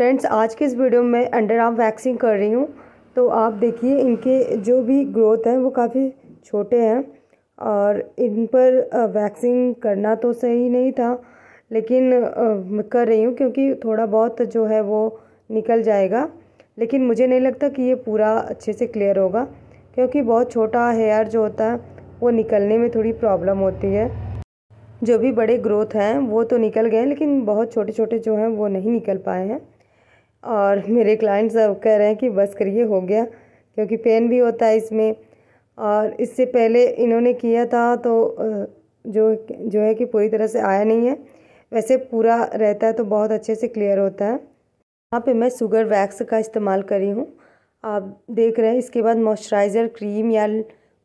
friends आज के इस वीडियो में अंडर आर्म वैक्सिंग कर रही हूँ तो आप देखिए इनके जो भी ग्रोथ हैं वो काफ़ी छोटे हैं और इन पर वैक्सिंग करना तो सही नहीं था लेकिन कर रही हूँ क्योंकि थोड़ा बहुत जो है वो निकल जाएगा लेकिन मुझे नहीं लगता कि ये पूरा अच्छे से क्लियर होगा क्योंकि बहुत छोटा हेयर जो होता है वो निकलने में थोड़ी प्रॉब्लम होती है जो भी बड़े ग्रोथ हैं वो तो निकल गए हैं लेकिन बहुत छोटे छोटे जो हैं वो नहीं निकल पाए हैं और मेरे क्लाइंट सब कह रहे हैं कि बस करिए हो गया क्योंकि पेन भी होता है इसमें और इससे पहले इन्होंने किया था तो जो जो है कि पूरी तरह से आया नहीं है वैसे पूरा रहता है तो बहुत अच्छे से क्लियर होता है यहाँ पे मैं शुगर वैक्स का इस्तेमाल करी हूँ आप देख रहे हैं इसके बाद मॉइस्चराइज़र क्रीम या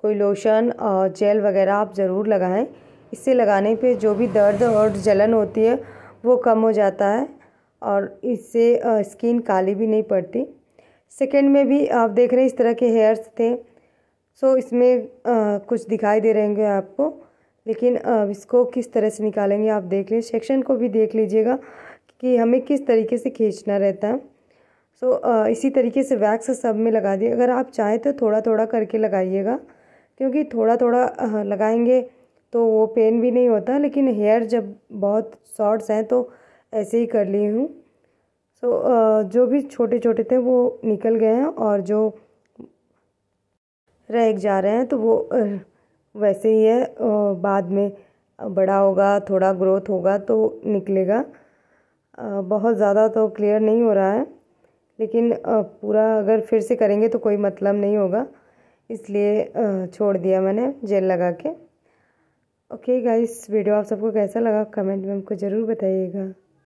कोई लोशन और जेल वगैरह आप ज़रूर लगाएं इससे लगाने पे जो भी दर्द और जलन होती है वो कम हो जाता है और इससे स्किन काली भी नहीं पड़ती सेकेंड में भी आप देख रहे हैं इस तरह के हेयर्स थे सो so, इसमें आ, कुछ दिखाई दे रहेंगे आपको लेकिन इसको किस तरह से निकालेंगे आप देख लें सेक्शन को भी देख लीजिएगा कि हमें किस तरीके से खींचना रहता है सो so, इसी तरीके से वैक्स सब में लगा दिए अगर आप चाहें तो थोड़ा थोड़ा करके लगाइएगा क्योंकि थोड़ा थोड़ा लगाएंगे तो वो पेन भी नहीं होता लेकिन हेयर जब बहुत शॉर्ट्स हैं तो ऐसे ही कर ली हूँ सो so, जो भी छोटे छोटे थे वो निकल गए हैं और जो रह जा रहे हैं तो वो वैसे ही है बाद में बड़ा होगा थोड़ा ग्रोथ होगा तो निकलेगा बहुत ज़्यादा तो क्लियर नहीं हो रहा है लेकिन पूरा अगर फिर से करेंगे तो कोई मतलब नहीं होगा इसलिए छोड़ दिया मैंने जेल लगा के ओके गाइस वीडियो आप सबको कैसा लगा कमेंट में हमको ज़रूर बताइएगा